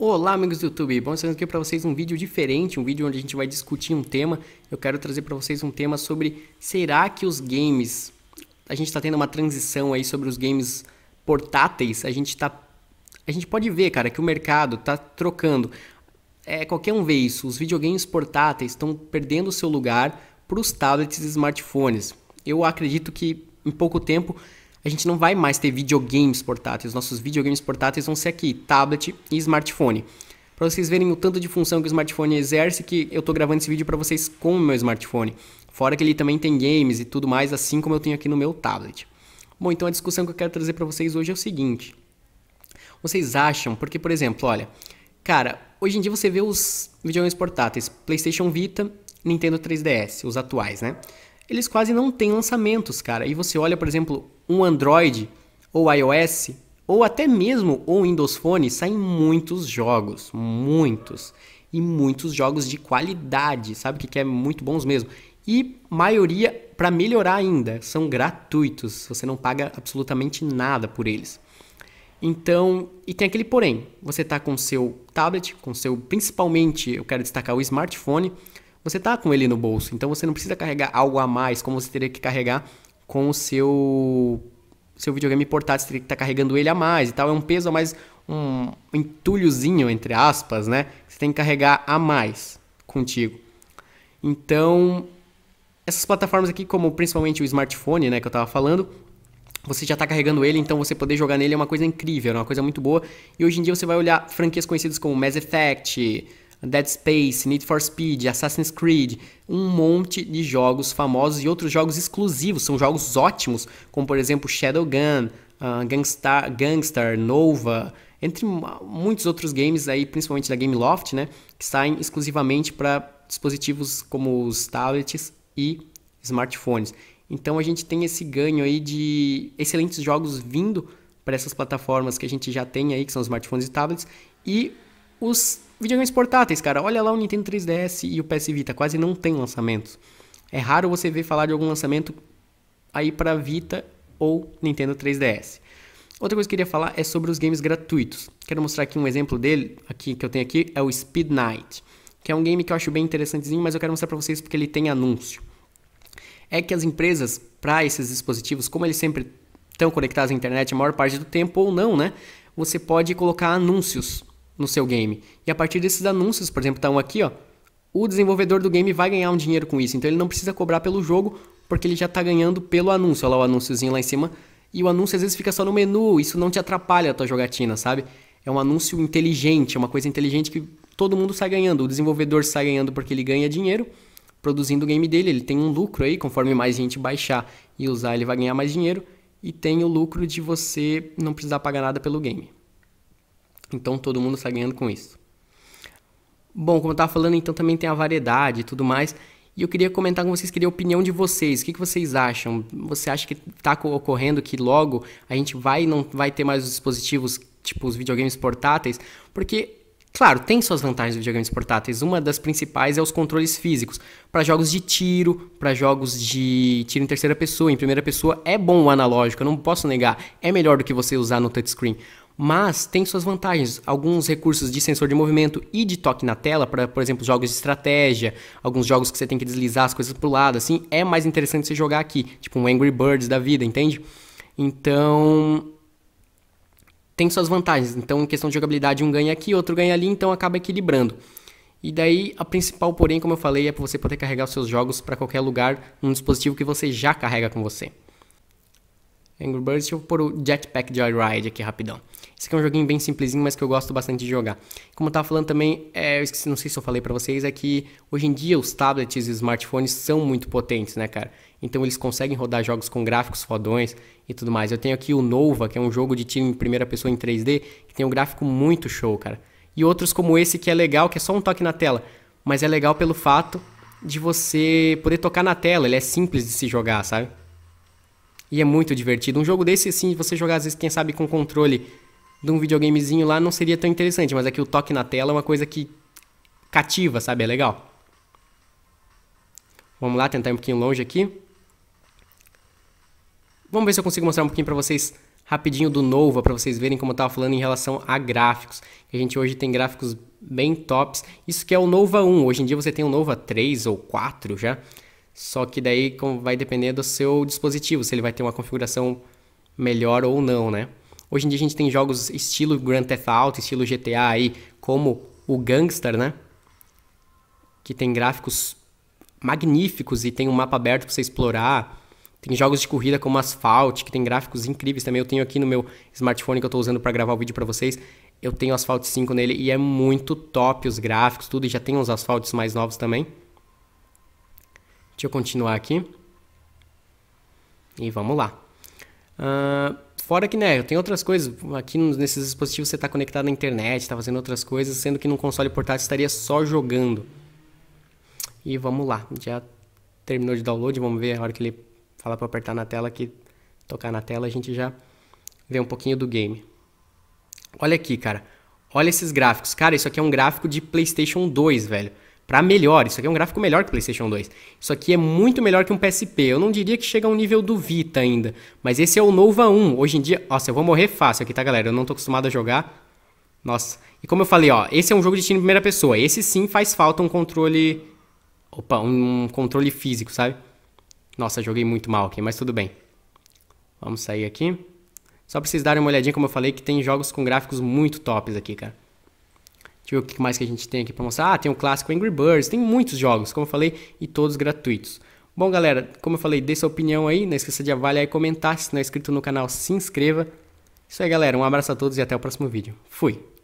Olá amigos do YouTube, bom estar aqui para vocês um vídeo diferente, um vídeo onde a gente vai discutir um tema. Eu quero trazer para vocês um tema sobre será que os games, a gente está tendo uma transição aí sobre os games portáteis, a gente tá a gente pode ver, cara, que o mercado tá trocando. É, qualquer um vê isso, os videogames portáteis estão perdendo o seu lugar para os tablets e smartphones. Eu acredito que em pouco tempo a gente não vai mais ter videogames portáteis. Nossos videogames portáteis vão ser aqui, tablet e smartphone. Para vocês verem o tanto de função que o smartphone exerce, que eu estou gravando esse vídeo para vocês com o meu smartphone. Fora que ele também tem games e tudo mais, assim como eu tenho aqui no meu tablet. Bom, então a discussão que eu quero trazer para vocês hoje é o seguinte. Vocês acham, porque por exemplo, olha, cara, hoje em dia você vê os videogames portáteis, PlayStation Vita, Nintendo 3DS, os atuais, né? eles quase não têm lançamentos, cara. E você olha, por exemplo, um Android ou iOS ou até mesmo o Windows Phone, saem muitos jogos, muitos e muitos jogos de qualidade, sabe que é muito bons mesmo. E maioria para melhorar ainda, são gratuitos, você não paga absolutamente nada por eles. Então, e tem aquele porém, você está com seu tablet, com seu principalmente, eu quero destacar o smartphone, você tá com ele no bolso. Então você não precisa carregar algo a mais, como você teria que carregar com o seu seu videogame portátil, você teria que estar tá carregando ele a mais e tal. É um peso a mais, um entulhozinho, entre aspas, né? Que você tem que carregar a mais contigo. Então, essas plataformas aqui, como principalmente o smartphone, né, que eu estava falando, você já está carregando ele, então você poder jogar nele é uma coisa incrível, é uma coisa muito boa. E hoje em dia você vai olhar franquias conhecidas como Mass Effect, Dead Space, Need for Speed, Assassin's Creed, um monte de jogos famosos e outros jogos exclusivos, são jogos ótimos, como por exemplo Shadowgun, uh, ah, Gangstar, Gangstar, Nova, entre muitos outros games aí, principalmente da Gameloft, né, que saem exclusivamente para dispositivos como os tablets e smartphones. Então a gente tem esse ganho aí de excelentes jogos vindo para essas plataformas que a gente já tem aí, que são smartphones e tablets, e os videogames portáteis, cara. Olha lá o Nintendo 3DS e o PS Vita, quase não tem lançamentos. É raro você ver falar de algum lançamento aí para Vita ou Nintendo 3DS. Outra coisa que eu queria falar é sobre os games gratuitos. Quero mostrar aqui um exemplo dele, aqui que eu tenho aqui, é o Speed Knight, que é um game que eu acho bem interessantezinho, mas eu quero mostrar para vocês porque ele tem anúncio. É que as empresas para esses dispositivos, como eles sempre estão conectados à internet a maior parte do tempo ou não, né? Você pode colocar anúncios no seu game. E a partir desses anúncios, por exemplo, estão tá um aqui, ó, o desenvolvedor do game vai ganhar um dinheiro com isso. Então ele não precisa cobrar pelo jogo, porque ele já está ganhando pelo anúncio. Olha lá o anúnciozinho lá em cima. E o anúncio às vezes fica só no menu, isso não te atrapalha a tua jogatina, sabe? É um anúncio inteligente, é uma coisa inteligente que todo mundo sai ganhando. O desenvolvedor sai ganhando porque ele ganha dinheiro produzindo o game dele, ele tem um lucro aí, conforme mais gente baixar e usar, ele vai ganhar mais dinheiro e tem o lucro de você não precisar pagar nada pelo game. Então todo mundo está ganhando com isso. Bom, como eu estava falando, então também tem a variedade e tudo mais. E eu queria comentar com vocês, queria a opinião de vocês. O que, que vocês acham? Você acha que está ocorrendo que logo a gente vai não vai ter mais os dispositivos, tipo os videogames portáteis? Porque Claro, tem suas vantagens os videogames portáteis. Uma das principais é os controles físicos. Para jogos de tiro, para jogos de tiro em terceira pessoa, em primeira pessoa, é bom o analógico, eu não posso negar. É melhor do que você usar no touchscreen mas tem suas vantagens. Alguns recursos de sensor de movimento e de toque na tela, para, por exemplo, jogos de estratégia, alguns jogos que você tem que deslizar as coisas pro lado, assim, é mais interessante você jogar aqui, tipo um Angry Birds da vida, entende? Então, tem suas vantagens. Então, em questão de jogabilidade, um ganha aqui, outro ganha ali, então acaba equilibrando. E daí, a principal, porém, como eu falei, é para você poder carregar os seus jogos para qualquer lugar num dispositivo que você já carrega com você. Angry Birds, deixa eu pôr o Jetpack Joyride aqui rapidão. Esse aqui é um joguinho bem simplesinho, mas que eu gosto bastante de jogar. Como eu tava falando também, é, eu esqueci, não sei se eu falei para vocês, é que hoje em dia os tablets e os smartphones são muito potentes, né, cara? Então eles conseguem rodar jogos com gráficos fodões e tudo mais. Eu tenho aqui o Nova, que é um jogo de tiro em primeira pessoa em 3D, que tem um gráfico muito show, cara. E outros como esse que é legal, que é só um toque na tela, mas é legal pelo fato de você poder tocar na tela, ele é simples de se jogar, sabe? E é muito divertido. Um jogo desse, assim, você jogar, às vezes, quem sabe, com controle de um videogamezinho lá, não seria tão interessante. Mas aqui é o toque na tela é uma coisa que cativa, sabe? É legal. Vamos lá, tentar um pouquinho longe aqui. Vamos ver se eu consigo mostrar um pouquinho para vocês rapidinho do Nova, para vocês verem como eu estava falando em relação a gráficos. A gente hoje tem gráficos bem tops. Isso que é o Nova 1. Hoje em dia você tem o Nova 3 ou 4 já. Só que daí vai depender do seu dispositivo, se ele vai ter uma configuração melhor ou não, né? Hoje em dia a gente tem jogos estilo Grand Theft Auto, estilo GTA aí, como o Gangster, né? Que tem gráficos magníficos e tem um mapa aberto para você explorar. Tem jogos de corrida como Asphalt, que tem gráficos incríveis também. Eu tenho aqui no meu smartphone que eu estou usando para gravar o vídeo para vocês. Eu tenho Asphalt 5 nele e é muito top os gráficos, tudo. E já tem uns asfaltes mais novos também. Deixa eu continuar aqui. E vamos lá. Uh, fora que, né, tem outras coisas. Aqui nesses dispositivos você está conectado na internet, está fazendo outras coisas, sendo que num console portátil estaria só jogando. E vamos lá. Já terminou de download. Vamos ver a hora que ele falar para apertar na tela aqui, tocar na tela, a gente já vê um pouquinho do game. Olha aqui, cara. Olha esses gráficos. Cara, isso aqui é um gráfico de PlayStation 2, velho para melhor. Isso aqui é um gráfico melhor que o PlayStation 2. Isso aqui é muito melhor que um PSP. Eu não diria que chega ao nível do Vita ainda, mas esse é o Nova 1. Hoje em dia, nossa, eu vou morrer fácil aqui, tá, galera? Eu não tô acostumado a jogar. Nossa. E como eu falei, ó, esse é um jogo de tiro em primeira pessoa. Esse sim faz falta um controle opa, um controle físico, sabe? Nossa, joguei muito mal aqui, mas tudo bem. Vamos sair aqui. Só pra vocês darem uma olhadinha, como eu falei, que tem jogos com gráficos muito tops aqui, cara. Deixa eu ver o que mais que a gente tem aqui para mostrar. Ah, tem o clássico Angry Birds, tem muitos jogos, como eu falei, e todos gratuitos. Bom, galera, como eu falei, dê sua opinião aí, não esqueça de avaliar e comentar. Se não é inscrito no canal, se inscreva. Isso aí, galera, um abraço a todos e até o próximo vídeo. Fui!